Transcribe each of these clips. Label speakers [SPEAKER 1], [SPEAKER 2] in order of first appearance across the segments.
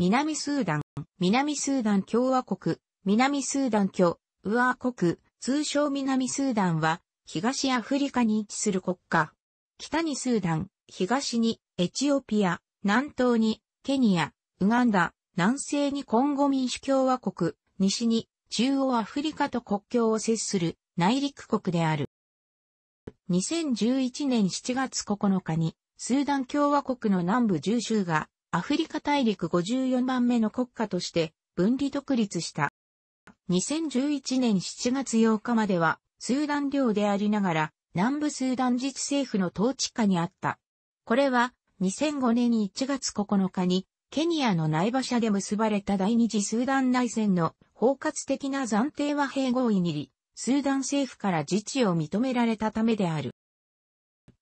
[SPEAKER 1] 南スーダン、南スーダン共和国、南スーダン共和国、通称南スーダンは、東アフリカに位置する国家。北にスーダン、東にエチオピア、南東にケニア、ウガンダ、南西にコンゴ民主共和国、西に中央アフリカと国境を接する内陸国である。2011年7月9日にスーダン共和国の南部10州がアフリカ大陸54番目の国家として分離独立した。2011年7月8日までは、スーダン領でありながら、南部スーダン自治政府の統治下にあった。これは、2005年1月9日に、ケニアの内場所で結ばれた第二次スーダン内戦の包括的な暫定和平合意にり、スーダン政府から自治を認められたためである。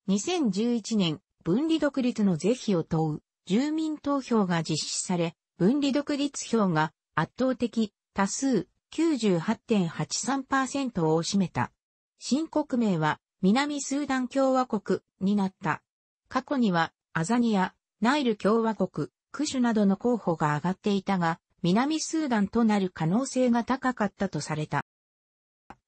[SPEAKER 1] 2011年、分離独立の是非を問う住民投票が実施され、分離独立票が圧倒的多数98.83%を占めた。新国名は南スーダン共和国になった。過去にはアザニア、ナイル共和国、クシュなどの候補が上がっていたが、南スーダンとなる可能性が高かったとされた。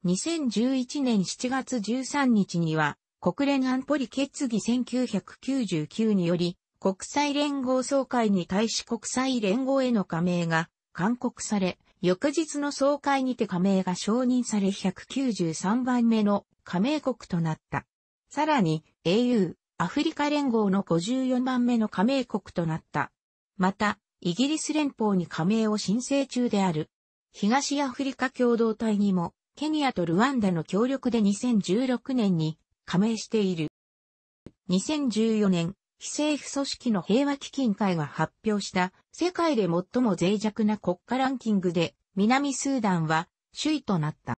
[SPEAKER 1] 2011年7月13日には、国連安保理決議1999により、国際連合総会に対し国際連合への加盟が勧告され、翌日の総会にて加盟が承認され193番目の加盟国となった。さらに AU、アフリカ連合の54番目の加盟国となった。また、イギリス連邦に加盟を申請中である。東アフリカ共同体にも、ケニアとルワンダの協力で2016年に加盟している。2014年、非政府組織の平和基金会が発表した世界で最も脆弱な国家ランキングで南スーダンは首位となった。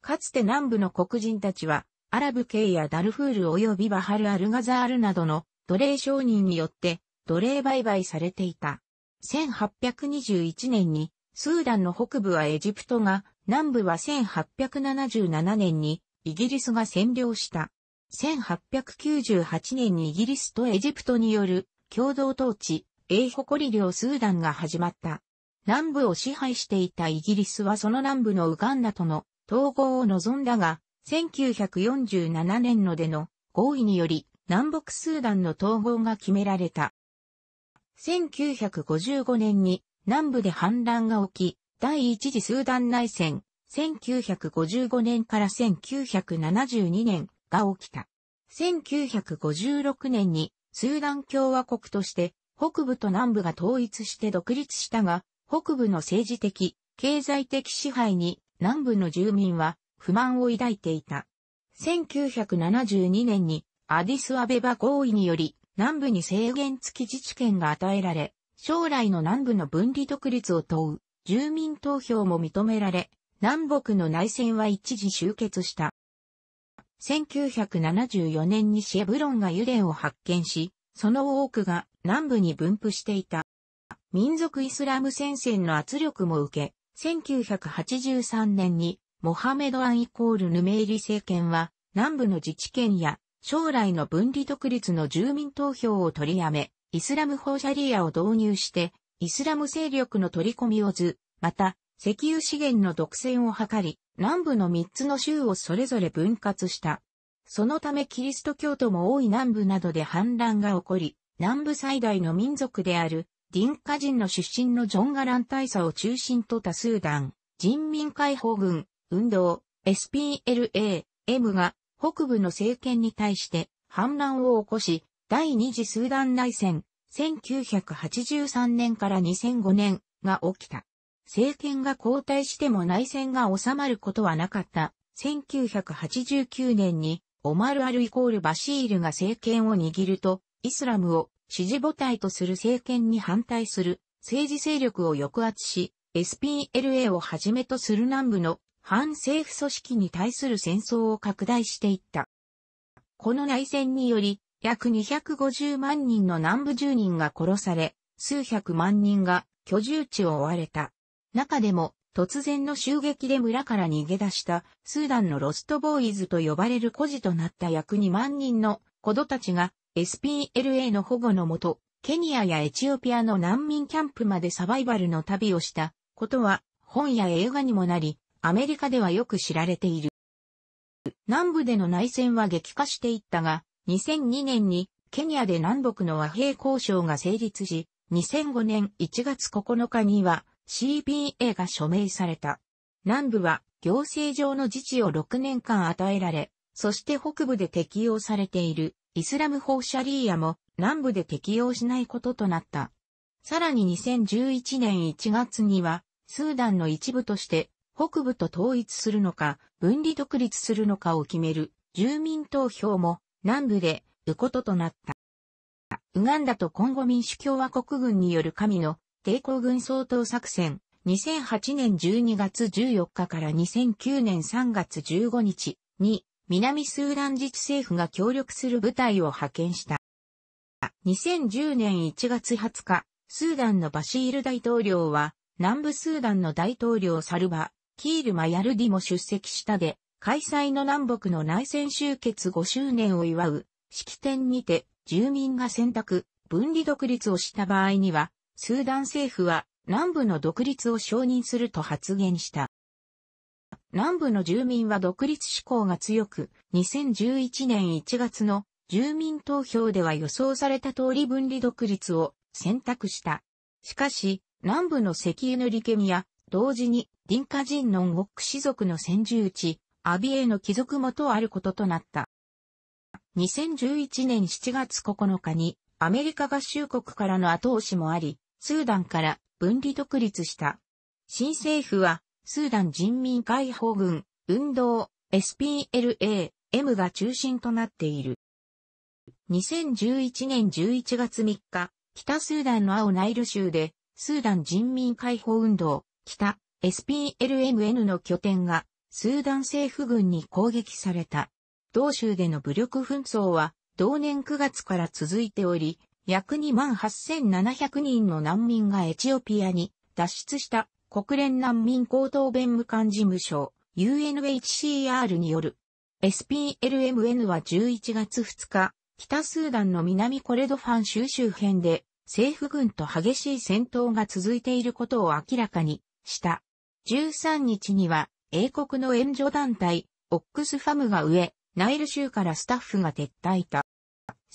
[SPEAKER 1] かつて南部の黒人たちはアラブ系やダルフール及びバハル・アルガザールなどの奴隷商人によって奴隷売買されていた。1821年にスーダンの北部はエジプトが南部は1877年にイギリスが占領した。1898年にイギリスとエジプトによる共同統治、英誇り領スーダンが始まった。南部を支配していたイギリスはその南部のウガンダとの統合を望んだが、1947年のでの合意により南北スーダンの統合が決められた。1955年に南部で反乱が起き、第一次スーダン内戦、1955年から1972年、が起きた。1956年にスーダン共和国として北部と南部が統一して独立したが、北部の政治的、経済的支配に南部の住民は不満を抱いていた。1972年にアディスアベバ合意により南部に制限付き自治権が与えられ、将来の南部の分離独立を問う住民投票も認められ、南北の内戦は一時終結した。1974年にシェブロンが油田を発見し、その多くが南部に分布していた。民族イスラム戦線の圧力も受け、1983年にモハメドアンイコールヌメイリ政権は南部の自治権や将来の分離独立の住民投票を取りやめ、イスラム法シャリアを導入して、イスラム勢力の取り込みを図、また、石油資源の独占を図り、南部の3つの州をそれぞれ分割した。そのためキリスト教徒も多い南部などで反乱が起こり、南部最大の民族である、ディンカ人の出身のジョン・ガラン大佐を中心と多数団、人民解放軍、運動、SPLA、M が北部の政権に対して反乱を起こし、第二次スーダン内戦、1983年から2005年が起きた。政権が交代しても内戦が収まることはなかった。1989年に、オマル・アルイコール・バシールが政権を握ると、イスラムを支持母体とする政権に反対する政治勢力を抑圧し、SPLA をはじめとする南部の反政府組織に対する戦争を拡大していった。この内戦により、約250万人の南部住人が殺され、数百万人が居住地を追われた。中でも、突然の襲撃で村から逃げ出したスーダンのロストボーイズと呼ばれる孤児となった約2万人の子供たちが SPLA の保護のもと、ケニアやエチオピアの難民キャンプまでサバイバルの旅をしたことは本や映画にもなり、アメリカではよく知られている。南部での内戦は激化していったが、2002年にケニアで南北の和平交渉が成立し、2005年1月9日には CBA が署名された。南部は行政上の自治を6年間与えられ、そして北部で適用されているイスラム法シャリーアも南部で適用しないこととなった。さらに2011年1月には、スーダンの一部として北部と統一するのか、分離独立するのかを決める住民投票も南部でうこととなった。ウガンダとコンゴ民主共和国軍による神の抵抗軍総統作戦、2008年12月14日から2009年3月15日に、南スーダン自治政府が協力する部隊を派遣した。2010年1月20日、スーダンのバシール大統領は、南部スーダンの大統領サルバ、キール・マヤルディも出席したで、開催の南北の内戦終結5周年を祝う式典にて、住民が選択、分離独立をした場合には、スーダン政府は南部の独立を承認すると発言した。南部の住民は独立志向が強く、2011年1月の住民投票では予想された通り分離独立を選択した。しかし、南部の石油の利権や、同時に、リンカ人のンゴック氏族の先住地、アビエの帰属とあることとなった。2011年7月9日に、アメリカ合衆国からの後押しもあり、スーダンから分離独立した。新政府は、スーダン人民解放軍、運動、SPLA、M が中心となっている。2011年11月3日、北スーダンの青ナイル州で、スーダン人民解放運動、北 SPLMN の拠点が、スーダン政府軍に攻撃された。同州での武力紛争は、同年9月から続いており、約28,700人の難民がエチオピアに脱出した国連難民高等弁務官事務所 UNHCR による SPLMN は11月2日、北スーダンの南コレドファン州周辺で政府軍と激しい戦闘が続いていることを明らかにした。13日には英国の援助団体オックスファムが上、ナイル州からスタッフが撤退いた。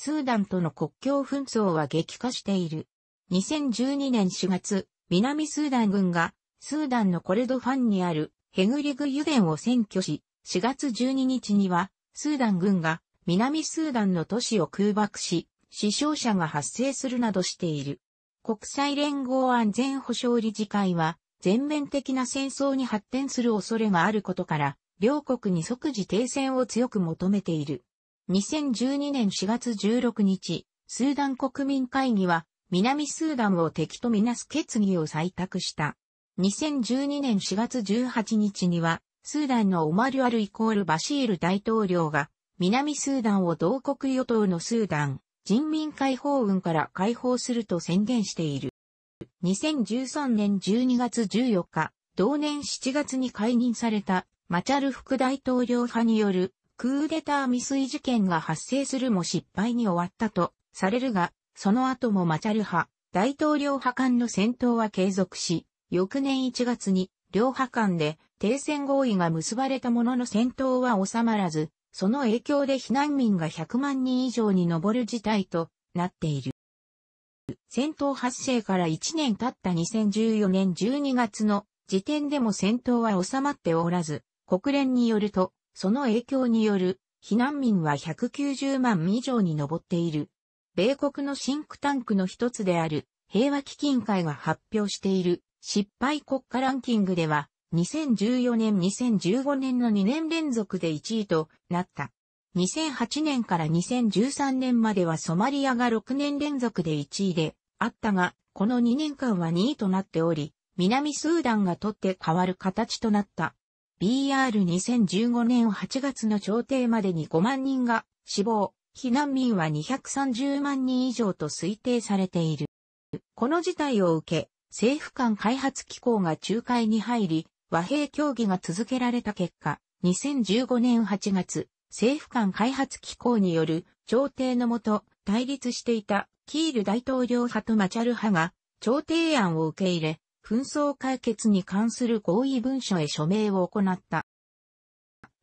[SPEAKER 1] スーダンとの国境紛争は激化している。2012年4月、南スーダン軍が、スーダンのコレドファンにあるヘグリグ油田を占拠し、4月12日には、スーダン軍が南スーダンの都市を空爆し、死傷者が発生するなどしている。国際連合安全保障理事会は、全面的な戦争に発展する恐れがあることから、両国に即時停戦を強く求めている。2012年4月16日、スーダン国民会議は、南スーダンを敵とみなす決議を採択した。2012年4月18日には、スーダンのオマリュアルイコールバシール大統領が、南スーダンを同国与党のスーダン、人民解放軍から解放すると宣言している。2013年12月14日、同年7月に解任されたマチャル副大統領派によるクーデター未遂事件が発生するも失敗に終わったとされるが、その後もマチャル派、大統領派間の戦闘は継続し、翌年1月に両派間で停戦合意が結ばれたものの戦闘は収まらず、その影響で避難民が100万人以上に上る事態となっている。戦闘発生から1年経った2014年12月の時点でも戦闘は収まっておらず、国連によるとその影響による避難民は190万以上に上っている。米国のシンクタンクの一つである平和基金会が発表している失敗国家ランキングでは2014年2015年の2年連続で1位となった。2008年から2013年まではソマリアが6年連続で1位であったが、この2年間は2位となっており、南スーダンが取って変わる形となった。BR2015 年8月の調停までに5万人が死亡、避難民は230万人以上と推定されている。この事態を受け、政府間開発機構が仲介に入り、和平協議が続けられた結果、2015年8月、政府間開発機構による調停のもと対立していたキール大統領派とマチャル派が調停案を受け入れ、紛争解決に関する合意文書へ署名を行った。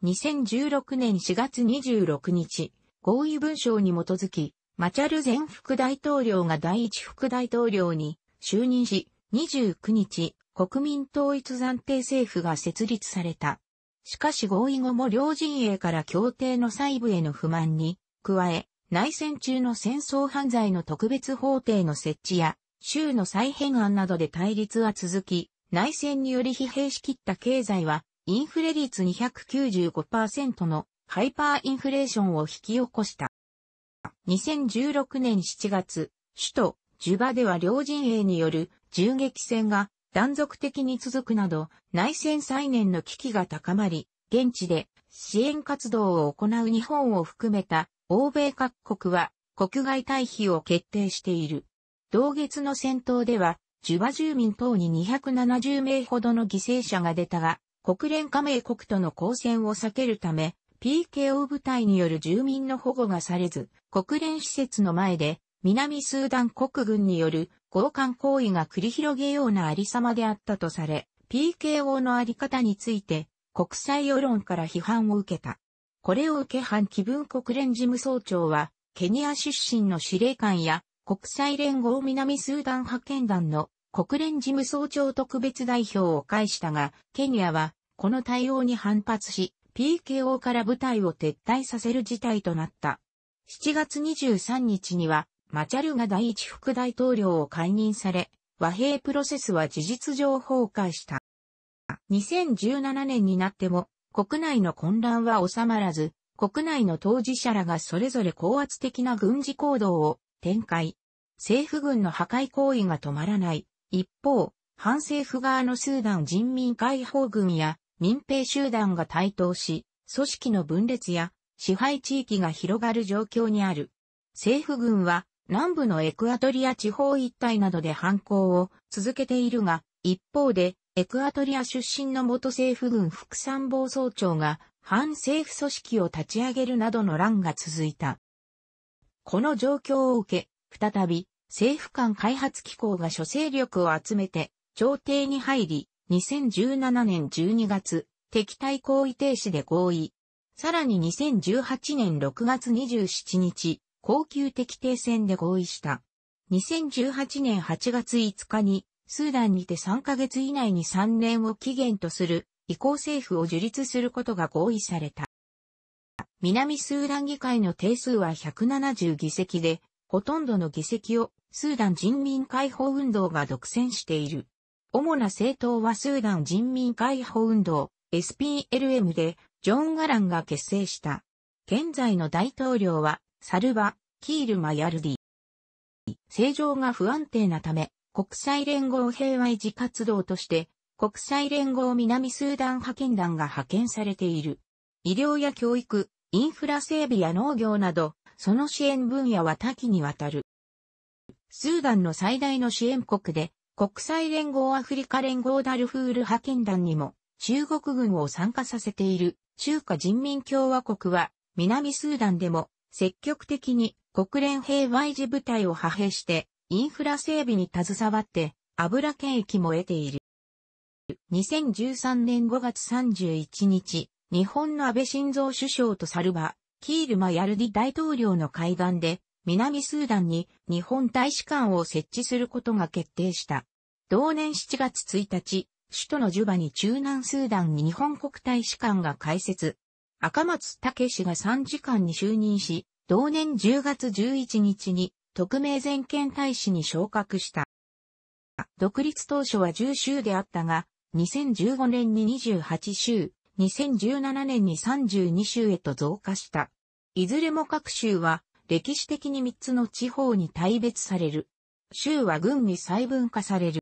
[SPEAKER 1] 2016年4月26日、合意文書に基づき、マチャル前副大統領が第一副大統領に就任し、29日、国民統一暫定政府が設立された。しかし合意後も両陣営から協定の細部への不満に、加え、内戦中の戦争犯罪の特別法廷の設置や、州の再編案などで対立は続き、内戦により疲弊しきった経済は、インフレ率295%のハイパーインフレーションを引き起こした。2016年7月、首都ジュバでは両陣営による銃撃戦が断続的に続くなど、内戦再燃の危機が高まり、現地で支援活動を行う日本を含めた欧米各国は国外退避を決定している。同月の戦闘では、ジュバ住民等に270名ほどの犠牲者が出たが、国連加盟国との交戦を避けるため、PKO 部隊による住民の保護がされず、国連施設の前で、南スーダン国軍による強姦行為が繰り広げようなありさまであったとされ、PKO のあり方について、国際世論から批判を受けた。これを受け反気分国連事務総長は、ケニア出身の司令官や国際連合南スーダン派遣団の国連事務総長特別代表を介したが、ケニアはこの対応に反発し、PKO から部隊を撤退させる事態となった。7月23日には、マチャルが第一副大統領を解任され、和平プロセスは事実上崩壊した。2017年になっても、国内の混乱は収まらず、国内の当事者らがそれぞれ高圧的な軍事行動を展開。政府軍の破壊行為が止まらない。一方、反政府側のスーダン人民解放軍や民兵集団が台頭し、組織の分裂や支配地域が広がる状況にある。政府軍は南部のエクアトリア地方一帯などで反抗を続けているが、一方でエクアトリア出身の元政府軍副参謀総長が反政府組織を立ち上げるなどの乱が続いた。この状況を受け、再び、政府間開発機構が諸勢力を集めて、朝廷に入り、2017年12月、敵対行為停止で合意。さらに2018年6月27日、高級敵停戦で合意した。2018年8月5日に、スーダンにて3ヶ月以内に3年を期限とする、移行政府を樹立することが合意された。南スーダン議会の定数は170議席で、ほとんどの議席をスーダン人民解放運動が独占している。主な政党はスーダン人民解放運動 SPLM でジョン・ガランが結成した。現在の大統領はサルバ・キール・マヤルディ。政情が不安定なため国際連合平和維持活動として国際連合南スーダン派遣団が派遣されている。医療や教育、インフラ整備や農業など、その支援分野は多岐にわたる。スーダンの最大の支援国で、国際連合アフリカ連合ダルフール派遣団にも中国軍を参加させている中華人民共和国は南スーダンでも積極的に国連平和維持部隊を派兵してインフラ整備に携わって油権益も得ている。2013年5月31日、日本の安倍晋三首相とサルバ、キールマ・ヤルディ大統領の会談で、南スーダンに日本大使館を設置することが決定した。同年7月1日、首都のジュバに中南スーダンに日本国大使館が開設。赤松武氏が参事官に就任し、同年10月11日に特命全権大使に昇格した。独立当初は10州であったが、2015年に28州、2017年に32州へと増加した。いずれも各州は歴史的に3つの地方に大別される。州は軍に細分化される。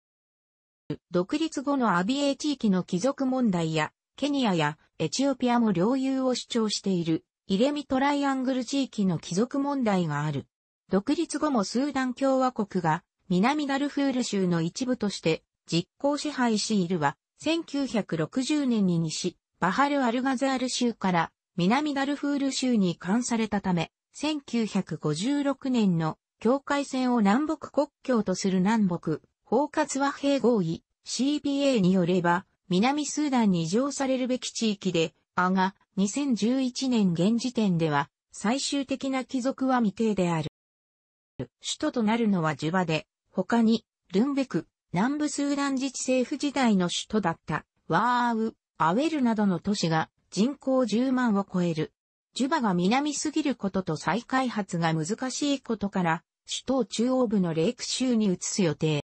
[SPEAKER 1] 独立後のアビエ地域の貴族問題や、ケニアやエチオピアも領有を主張している、イレミトライアングル地域の貴族問題がある。独立後もスーダン共和国が南ダルフール州の一部として実効支配しいるは、1960年に西、バハル・アルガザール州から南ダルフール州に移管されたため、1956年の境界線を南北国境とする南北包括和平合意 CBA によれば、南スーダンに移譲されるべき地域で、あが、2011年現時点では、最終的な帰属は未定である。首都となるのはジュバで、他に、ルンベク、南部スーダン自治政府時代の首都だった、ワーウ、アウェルなどの都市が人口10万を超える。ジュバが南すぎることと再開発が難しいことから、首都中央部のレイク州に移す予定。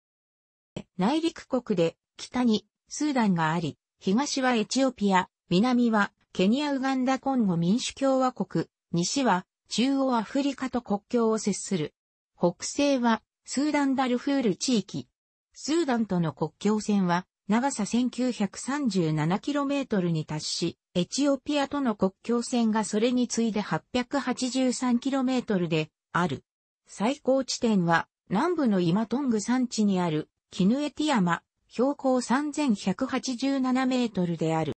[SPEAKER 1] 内陸国で北にスーダンがあり、東はエチオピア、南はケニア・ウガンダ・コンゴ民主共和国、西は中央アフリカと国境を接する。北西はスーダン・ダルフール地域。スーダンとの国境線は長さ 1937km に達し、エチオピアとの国境線がそれに次いで 883km である。最高地点は南部のイマトング山地にあるキヌエティ山、標高3187メートルである。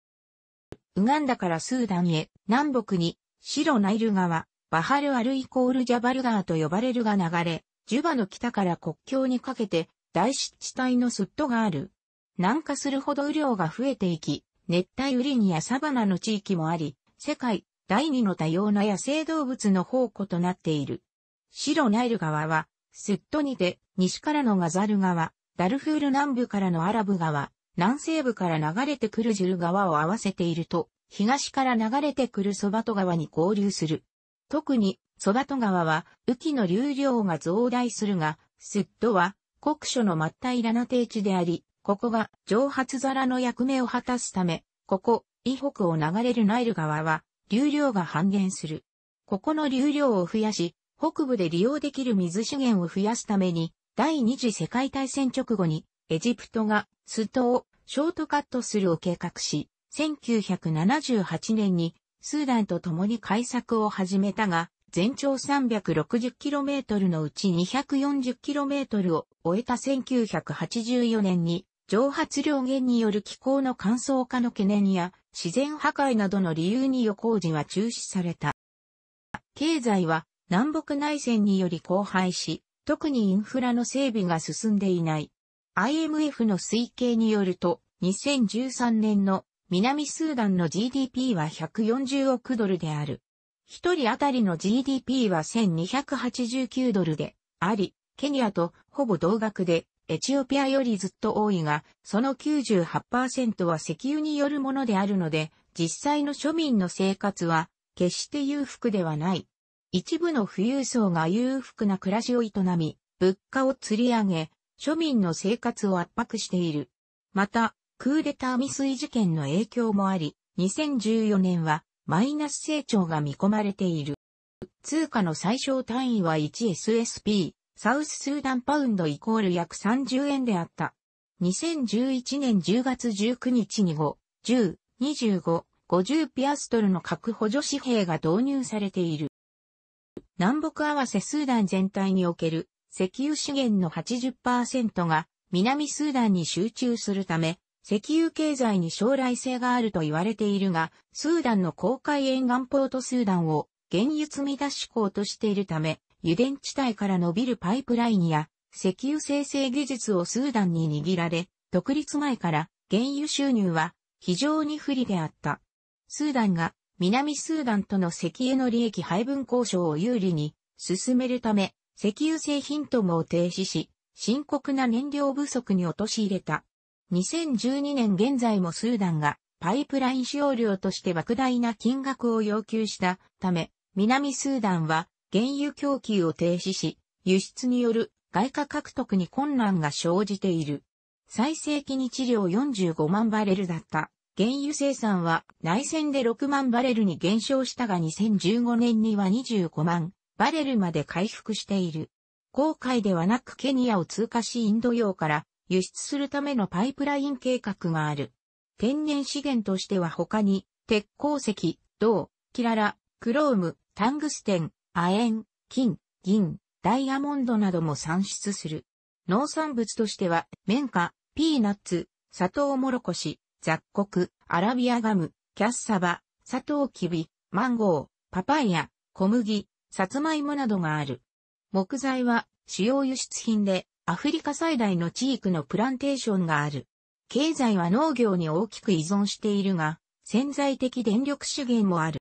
[SPEAKER 1] ウガンダからスーダンへ南北に白ナイル川、バハルアルイコールジャバル川と呼ばれるが流れ、ジュバの北から国境にかけて大湿地帯のスットがある。南下するほど雨量が増えていき、熱帯雨林やサバナの地域もあり、世界第二の多様な野生動物の宝庫となっている。白ナイル川は、スッドにて、西からのガザル川、ダルフール南部からのアラブ川、南西部から流れてくるジュル川を合わせていると、東から流れてくるソバト川に合流する。特に、ソバト川は、雨季の流量が増大するが、スッドは、国書の真っ平らな低地であり、ここが蒸発皿の役目を果たすため、ここ、以北を流れるナイル川は、流量が半減する。ここの流量を増やし、北部で利用できる水資源を増やすために、第二次世界大戦直後に、エジプトが、ストをショートカットするを計画し、1978年に、スーダンと共に開作を始めたが、全長 360km のうち 240km を終えた1984年に蒸発量減による気候の乾燥化の懸念や自然破壊などの理由に予行時は中止された。経済は南北内戦により荒廃し、特にインフラの整備が進んでいない。IMF の推計によると、2013年の南スーダンの GDP は140億ドルである。一人当たりの GDP は1289ドルであり、ケニアとほぼ同額でエチオピアよりずっと多いが、その98%は石油によるものであるので、実際の庶民の生活は決して裕福ではない。一部の富裕層が裕福な暮らしを営み、物価を釣り上げ、庶民の生活を圧迫している。また、クーデター未遂事件の影響もあり、2014年はマイナス成長が見込まれている。通貨の最小単位は 1SSP。サウススーダンパウンドイコール約30円であった。2011年10月19日に5、10、25、50ピアストルの核補助紙幣が導入されている。南北合わせスーダン全体における石油資源の80%が南スーダンに集中するため、石油経済に将来性があると言われているが、スーダンの公海沿岸ポートスーダンを原油積み出し港としているため、油田地帯から伸びるパイプラインや石油生成技術をスーダンに握られ、独立前から原油収入は非常に不利であった。スーダンが南スーダンとの石油の利益配分交渉を有利に進めるため、石油製品ともを停止し、深刻な燃料不足に陥れた。2012年現在もスーダンがパイプライン使用料として莫大な金額を要求したため、南スーダンは原油供給を停止し、輸出による外貨獲得に困難が生じている。最盛期日量45万バレルだった原油生産は内戦で6万バレルに減少したが2015年には25万バレルまで回復している。航海ではなくケニアを通過しインド洋から輸出するためのパイプライン計画がある。天然資源としては他に鉄鉱石、銅、キララ、クローム、タングステン、亜鉛、金、銀、ダイヤモンドなども産出する。農産物としては、綿花、ピーナッツ、砂糖もろこし、雑穀、アラビアガム、キャッサバ、砂糖キビ、マンゴー、パパイヤ、小麦、サツマイモなどがある。木材は主要輸出品で、アフリカ最大の地域のプランテーションがある。経済は農業に大きく依存しているが、潜在的電力資源もある。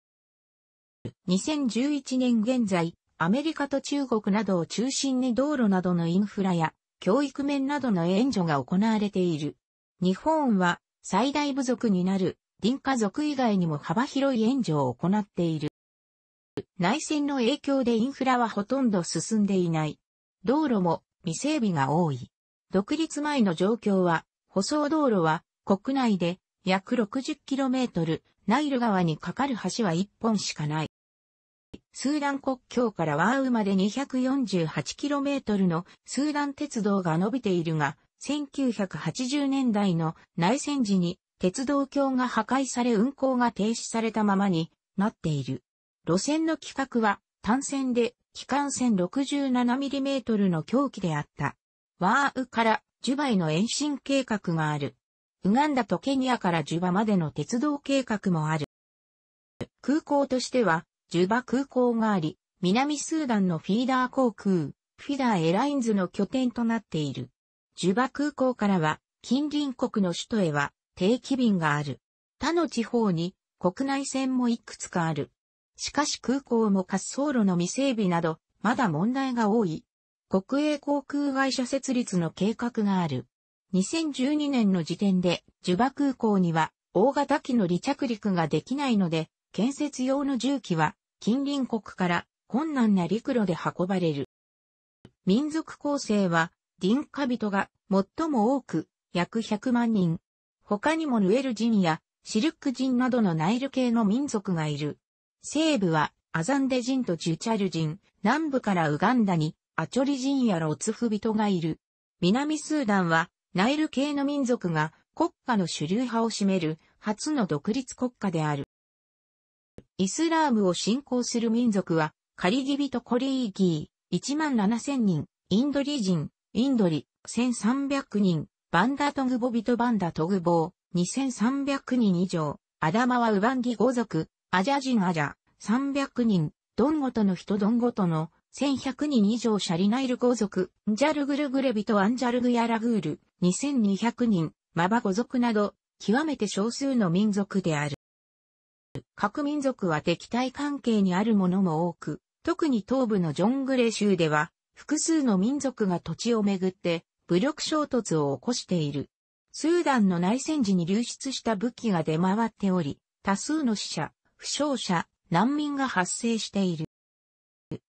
[SPEAKER 1] 2011年現在、アメリカと中国などを中心に道路などのインフラや教育面などの援助が行われている。日本は最大部族になる林家族以外にも幅広い援助を行っている。内戦の影響でインフラはほとんど進んでいない。道路も未整備が多い。独立前の状況は、舗装道路は国内で約 60km、ナイル川に架かる橋は1本しかない。スーダン国境からワーウまで 248km のスーダン鉄道が伸びているが、1980年代の内戦時に鉄道橋が破壊され運行が停止されたままになっている。路線の規格は単線で機関線 67mm の凶器であった。ワーウからジュバイの延伸計画がある。ウガンダとケニアからジュバまでの鉄道計画もある。空港としてはジュバ空港があり、南スーダンのフィーダー航空、フィダーエラインズの拠点となっている。ジュバ空港からは、近隣国の首都へは定期便がある。他の地方に国内線もいくつかある。しかし空港も滑走路の未整備など、まだ問題が多い。国営航空会社設立の計画がある。2012年の時点で、ジュバ空港には大型機の離着陸ができないので、建設用の重機は近隣国から困難な陸路で運ばれる。民族構成は、ディンカ人が最も多く、約100万人。他にもヌエル人やシルク人などのナイル系の民族がいる。西部はアザンデ人とジュチャル人、南部からウガンダにアチョリ人やロツフ人がいる。南スーダンはナイル系の民族が国家の主流派を占める初の独立国家である。イスラームを信仰する民族は、カリギビとコリーギー、1万7000人、インドリ人、インドリ、1300人、バンダトグボビとバンダトグボー、2300人以上、アダマはウバンギ語族、アジャジンアジャ、300人、ドンゴトの人ドンゴトの、1100人以上シャリナイル語族、ンジャルグルグレビとアンジャルグヤラグール、2200人、マバ語族など、極めて少数の民族である。各民族は敵対関係にあるものも多く、特に東部のジョングレ州では、複数の民族が土地をめぐって、武力衝突を起こしている。スーダンの内戦時に流出した武器が出回っており、多数の死者、負傷者、難民が発生している。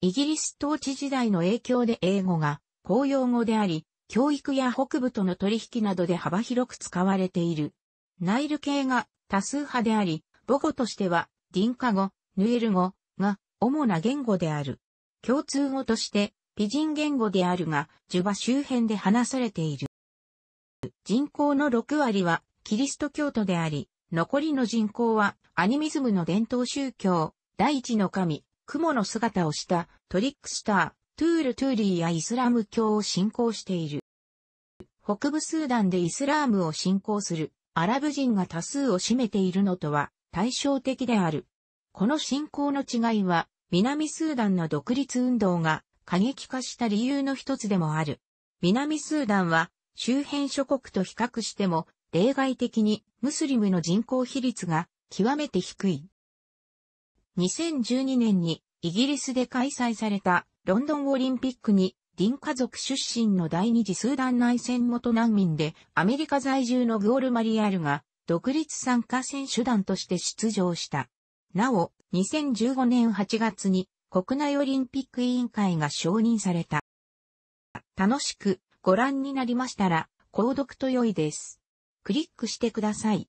[SPEAKER 1] イギリス統治時代の影響で英語が公用語であり、教育や北部との取引などで幅広く使われている。ナイル系が多数派であり、母語としては、ディンカ語、ヌエル語が主な言語である。共通語として、ピジン言語であるが、ジュバ周辺で話されている。人口の6割はキリスト教徒であり、残りの人口はアニミズムの伝統宗教、第一の神、雲の姿をしたトリックスター、トゥール・トゥーリーやイスラム教を信仰している。北部スーダンでイスラームを信仰するアラブ人が多数を占めているのとは対照的である。この信仰の違いは、南スーダンの独立運動が過激化した理由の一つでもある。南スーダンは周辺諸国と比較しても例外的にムスリムの人口比率が極めて低い。2012年にイギリスで開催されたロンドンオリンピックに林家族出身の第二次スーダン内戦元難民でアメリカ在住のグオルマリアルが独立参加選手団として出場した。なお、2015年8月に国内オリンピック委員会が承認された。楽しくご覧になりましたら、購読と良いです。クリックしてください。